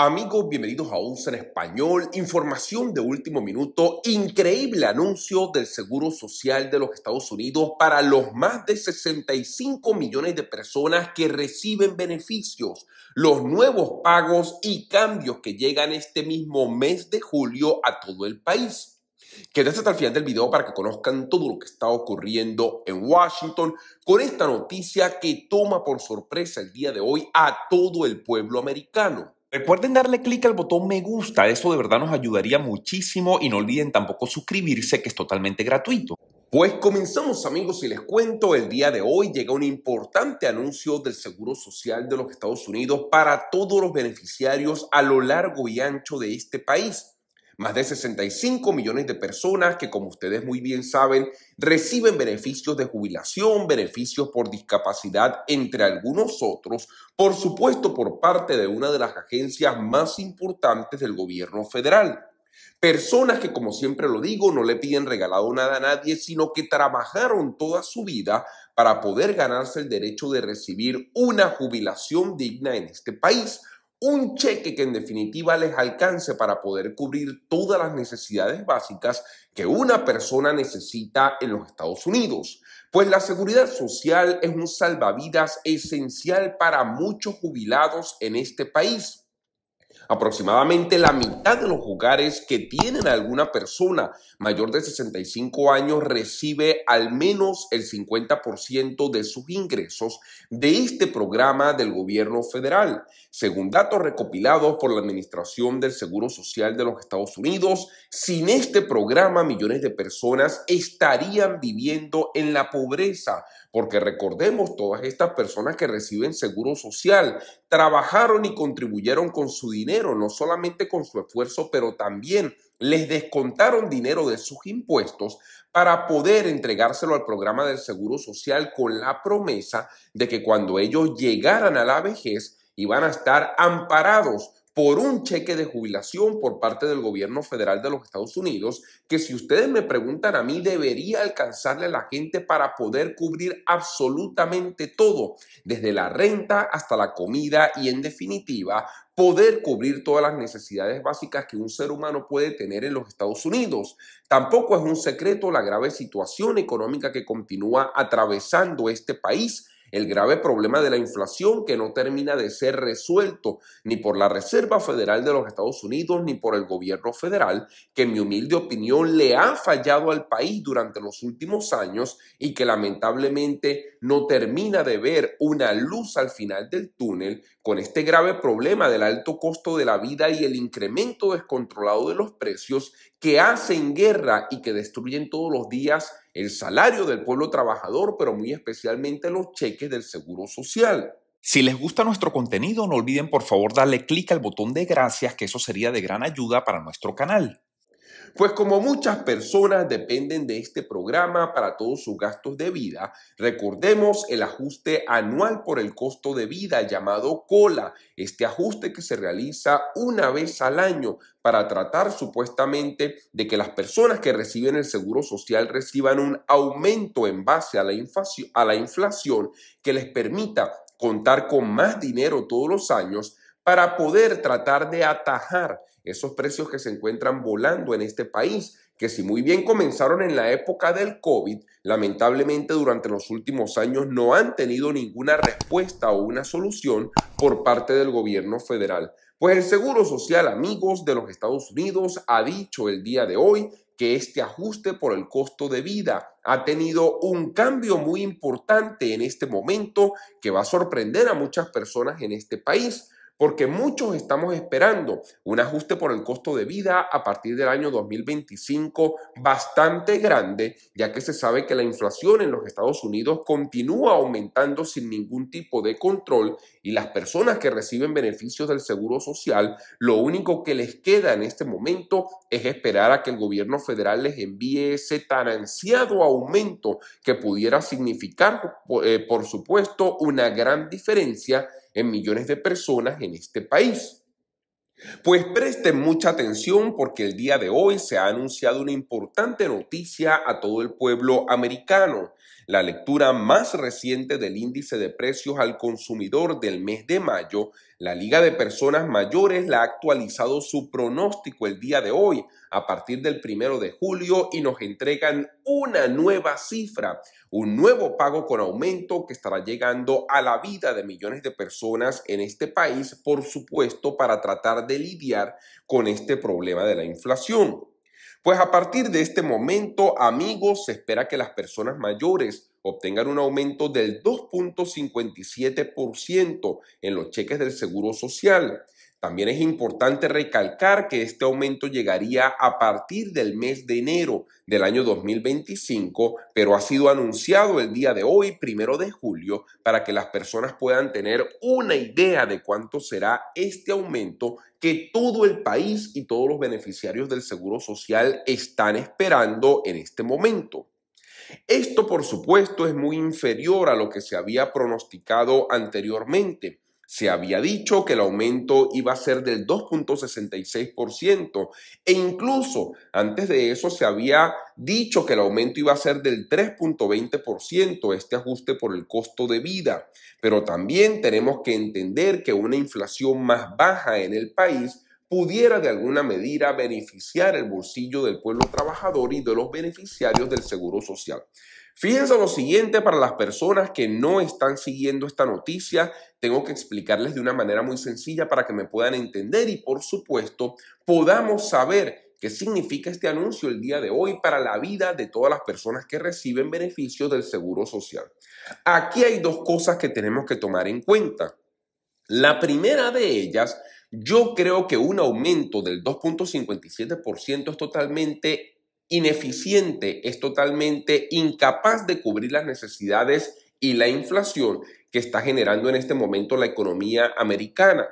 Amigos, bienvenidos a USA en Español. Información de último minuto. Increíble anuncio del Seguro Social de los Estados Unidos para los más de 65 millones de personas que reciben beneficios. Los nuevos pagos y cambios que llegan este mismo mes de julio a todo el país. Quédense hasta el final del video para que conozcan todo lo que está ocurriendo en Washington con esta noticia que toma por sorpresa el día de hoy a todo el pueblo americano. Recuerden darle clic al botón me gusta, eso de verdad nos ayudaría muchísimo y no olviden tampoco suscribirse que es totalmente gratuito. Pues comenzamos amigos y les cuento, el día de hoy llega un importante anuncio del Seguro Social de los Estados Unidos para todos los beneficiarios a lo largo y ancho de este país. Más de 65 millones de personas que, como ustedes muy bien saben, reciben beneficios de jubilación, beneficios por discapacidad, entre algunos otros, por supuesto por parte de una de las agencias más importantes del gobierno federal. Personas que, como siempre lo digo, no le piden regalado nada a nadie, sino que trabajaron toda su vida para poder ganarse el derecho de recibir una jubilación digna en este país un cheque que en definitiva les alcance para poder cubrir todas las necesidades básicas que una persona necesita en los Estados Unidos. Pues la seguridad social es un salvavidas esencial para muchos jubilados en este país. Aproximadamente la mitad de los hogares que tienen alguna persona mayor de 65 años recibe al menos el 50% de sus ingresos de este programa del gobierno federal, según datos recopilados por la Administración del Seguro Social de los Estados Unidos. Sin este programa, millones de personas estarían viviendo en la pobreza, porque recordemos, todas estas personas que reciben seguro social trabajaron y contribuyeron con su dinero, no solamente con su esfuerzo, pero también les descontaron dinero de sus impuestos para poder entregárselo al programa del seguro social con la promesa de que cuando ellos llegaran a la vejez iban a estar amparados por un cheque de jubilación por parte del gobierno federal de los Estados Unidos, que si ustedes me preguntan a mí, debería alcanzarle a la gente para poder cubrir absolutamente todo, desde la renta hasta la comida y en definitiva, poder cubrir todas las necesidades básicas que un ser humano puede tener en los Estados Unidos. Tampoco es un secreto la grave situación económica que continúa atravesando este país el grave problema de la inflación que no termina de ser resuelto ni por la Reserva Federal de los Estados Unidos ni por el gobierno federal, que en mi humilde opinión le ha fallado al país durante los últimos años y que lamentablemente no termina de ver una luz al final del túnel con este grave problema del alto costo de la vida y el incremento descontrolado de los precios que hacen guerra y que destruyen todos los días el salario del pueblo trabajador, pero muy especialmente los cheques del Seguro Social. Si les gusta nuestro contenido, no olviden por favor darle clic al botón de gracias, que eso sería de gran ayuda para nuestro canal. Pues como muchas personas dependen de este programa para todos sus gastos de vida, recordemos el ajuste anual por el costo de vida llamado COLA, este ajuste que se realiza una vez al año para tratar supuestamente de que las personas que reciben el seguro social reciban un aumento en base a la inflación, a la inflación que les permita contar con más dinero todos los años para poder tratar de atajar esos precios que se encuentran volando en este país, que si muy bien comenzaron en la época del COVID, lamentablemente durante los últimos años no han tenido ninguna respuesta o una solución por parte del gobierno federal. Pues el Seguro Social, amigos de los Estados Unidos, ha dicho el día de hoy que este ajuste por el costo de vida ha tenido un cambio muy importante en este momento que va a sorprender a muchas personas en este país porque muchos estamos esperando un ajuste por el costo de vida a partir del año 2025 bastante grande, ya que se sabe que la inflación en los Estados Unidos continúa aumentando sin ningún tipo de control y las personas que reciben beneficios del Seguro Social, lo único que les queda en este momento es esperar a que el gobierno federal les envíe ese tan ansiado aumento que pudiera significar, eh, por supuesto, una gran diferencia en millones de personas en este país. Pues presten mucha atención porque el día de hoy se ha anunciado una importante noticia a todo el pueblo americano. La lectura más reciente del índice de precios al consumidor del mes de mayo la Liga de Personas Mayores la ha actualizado su pronóstico el día de hoy, a partir del primero de julio, y nos entregan una nueva cifra, un nuevo pago con aumento que estará llegando a la vida de millones de personas en este país, por supuesto, para tratar de lidiar con este problema de la inflación. Pues a partir de este momento, amigos, se espera que las personas mayores obtengan un aumento del 2.57% en los cheques del Seguro Social. También es importante recalcar que este aumento llegaría a partir del mes de enero del año 2025, pero ha sido anunciado el día de hoy, primero de julio, para que las personas puedan tener una idea de cuánto será este aumento que todo el país y todos los beneficiarios del Seguro Social están esperando en este momento. Esto, por supuesto, es muy inferior a lo que se había pronosticado anteriormente. Se había dicho que el aumento iba a ser del 2.66% e incluso antes de eso se había dicho que el aumento iba a ser del 3.20%, este ajuste por el costo de vida. Pero también tenemos que entender que una inflación más baja en el país pudiera de alguna medida beneficiar el bolsillo del pueblo trabajador y de los beneficiarios del Seguro Social. Fíjense lo siguiente para las personas que no están siguiendo esta noticia, tengo que explicarles de una manera muy sencilla para que me puedan entender y por supuesto podamos saber ¿Qué significa este anuncio el día de hoy para la vida de todas las personas que reciben beneficios del Seguro Social? Aquí hay dos cosas que tenemos que tomar en cuenta. La primera de ellas yo creo que un aumento del 2.57% es totalmente ineficiente, es totalmente incapaz de cubrir las necesidades y la inflación que está generando en este momento la economía americana.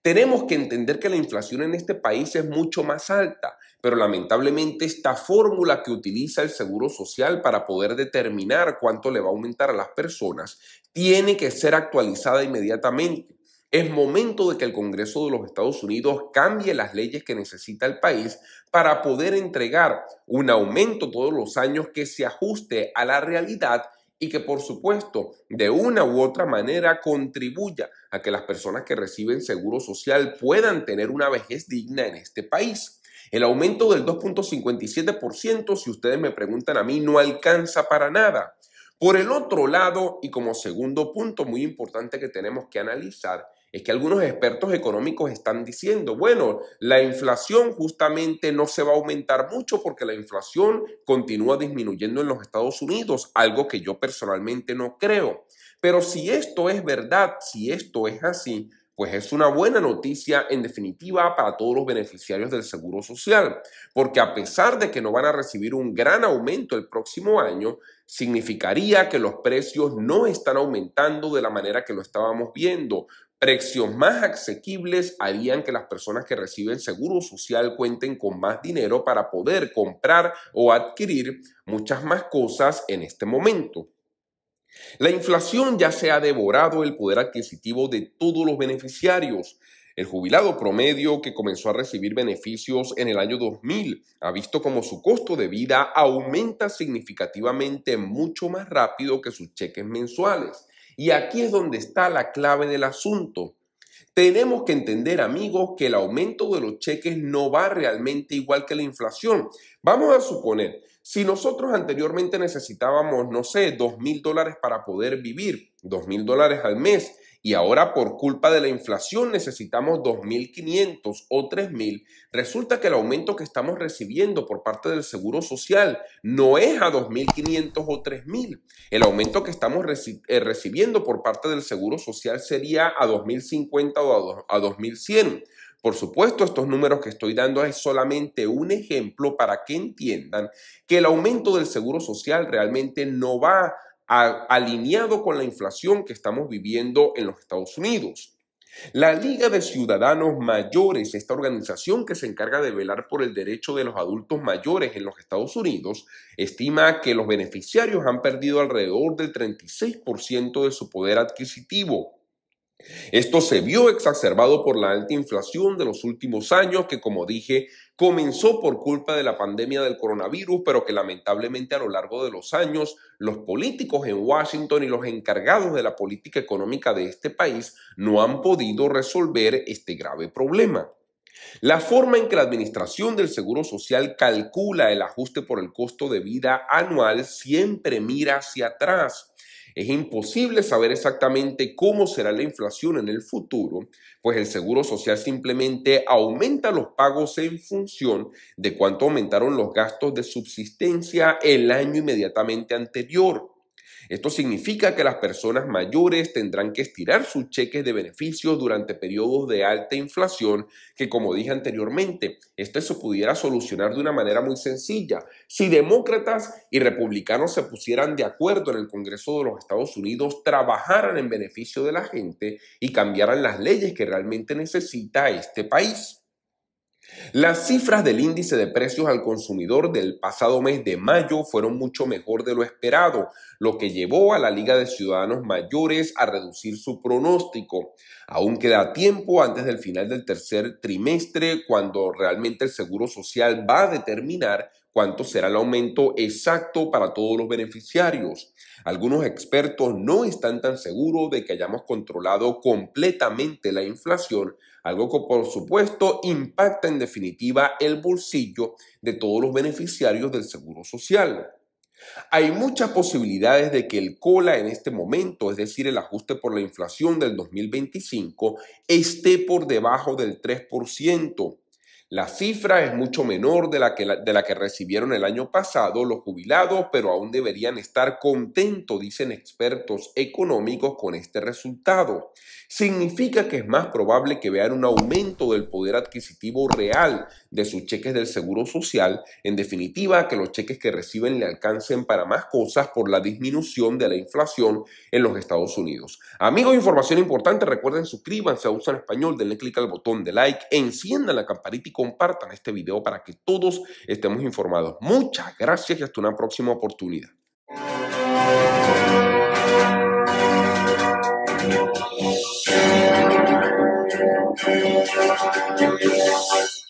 Tenemos que entender que la inflación en este país es mucho más alta, pero lamentablemente esta fórmula que utiliza el Seguro Social para poder determinar cuánto le va a aumentar a las personas tiene que ser actualizada inmediatamente. Es momento de que el Congreso de los Estados Unidos cambie las leyes que necesita el país para poder entregar un aumento todos los años que se ajuste a la realidad y que por supuesto de una u otra manera contribuya a que las personas que reciben seguro social puedan tener una vejez digna en este país. El aumento del 2.57%, si ustedes me preguntan a mí, no alcanza para nada. Por el otro lado, y como segundo punto muy importante que tenemos que analizar, es que algunos expertos económicos están diciendo, bueno, la inflación justamente no se va a aumentar mucho porque la inflación continúa disminuyendo en los Estados Unidos, algo que yo personalmente no creo. Pero si esto es verdad, si esto es así, pues es una buena noticia en definitiva para todos los beneficiarios del Seguro Social, porque a pesar de que no van a recibir un gran aumento el próximo año, significaría que los precios no están aumentando de la manera que lo estábamos viendo, Precios más asequibles harían que las personas que reciben seguro social cuenten con más dinero para poder comprar o adquirir muchas más cosas en este momento. La inflación ya se ha devorado el poder adquisitivo de todos los beneficiarios. El jubilado promedio que comenzó a recibir beneficios en el año 2000 ha visto como su costo de vida aumenta significativamente mucho más rápido que sus cheques mensuales. Y aquí es donde está la clave del asunto. Tenemos que entender, amigos, que el aumento de los cheques no va realmente igual que la inflación. Vamos a suponer, si nosotros anteriormente necesitábamos, no sé, dos mil dólares para poder vivir, dos mil dólares al mes, y ahora por culpa de la inflación necesitamos 2.500 o 3.000, resulta que el aumento que estamos recibiendo por parte del Seguro Social no es a 2.500 o 3.000. El aumento que estamos eh, recibiendo por parte del Seguro Social sería a 2.050 o a, a 2.100. Por supuesto, estos números que estoy dando es solamente un ejemplo para que entiendan que el aumento del seguro social realmente no va alineado con la inflación que estamos viviendo en los Estados Unidos. La Liga de Ciudadanos Mayores, esta organización que se encarga de velar por el derecho de los adultos mayores en los Estados Unidos, estima que los beneficiarios han perdido alrededor del 36% de su poder adquisitivo esto se vio exacerbado por la alta inflación de los últimos años que, como dije, comenzó por culpa de la pandemia del coronavirus, pero que lamentablemente a lo largo de los años los políticos en Washington y los encargados de la política económica de este país no han podido resolver este grave problema. La forma en que la Administración del Seguro Social calcula el ajuste por el costo de vida anual siempre mira hacia atrás es imposible saber exactamente cómo será la inflación en el futuro, pues el Seguro Social simplemente aumenta los pagos en función de cuánto aumentaron los gastos de subsistencia el año inmediatamente anterior. Esto significa que las personas mayores tendrán que estirar sus cheques de beneficios durante periodos de alta inflación que, como dije anteriormente, esto se pudiera solucionar de una manera muy sencilla. Si demócratas y republicanos se pusieran de acuerdo en el Congreso de los Estados Unidos, trabajaran en beneficio de la gente y cambiaran las leyes que realmente necesita este país. Las cifras del índice de precios al consumidor del pasado mes de mayo fueron mucho mejor de lo esperado, lo que llevó a la Liga de Ciudadanos Mayores a reducir su pronóstico. Aún queda tiempo antes del final del tercer trimestre, cuando realmente el Seguro Social va a determinar cuánto será el aumento exacto para todos los beneficiarios. Algunos expertos no están tan seguros de que hayamos controlado completamente la inflación, algo que por supuesto impacta en definitiva el bolsillo de todos los beneficiarios del Seguro Social. Hay muchas posibilidades de que el COLA en este momento, es decir, el ajuste por la inflación del 2025, esté por debajo del 3%. La cifra es mucho menor de la, que, de la que recibieron el año pasado los jubilados, pero aún deberían estar contentos, dicen expertos económicos, con este resultado. Significa que es más probable que vean un aumento del poder adquisitivo real de sus cheques del Seguro Social, en definitiva, que los cheques que reciben le alcancen para más cosas por la disminución de la inflación en los Estados Unidos. Amigos, información importante, recuerden suscríbanse a Usan Español, denle clic al botón de like, enciendan la campanita y compartan este video para que todos estemos informados. Muchas gracias y hasta una próxima oportunidad.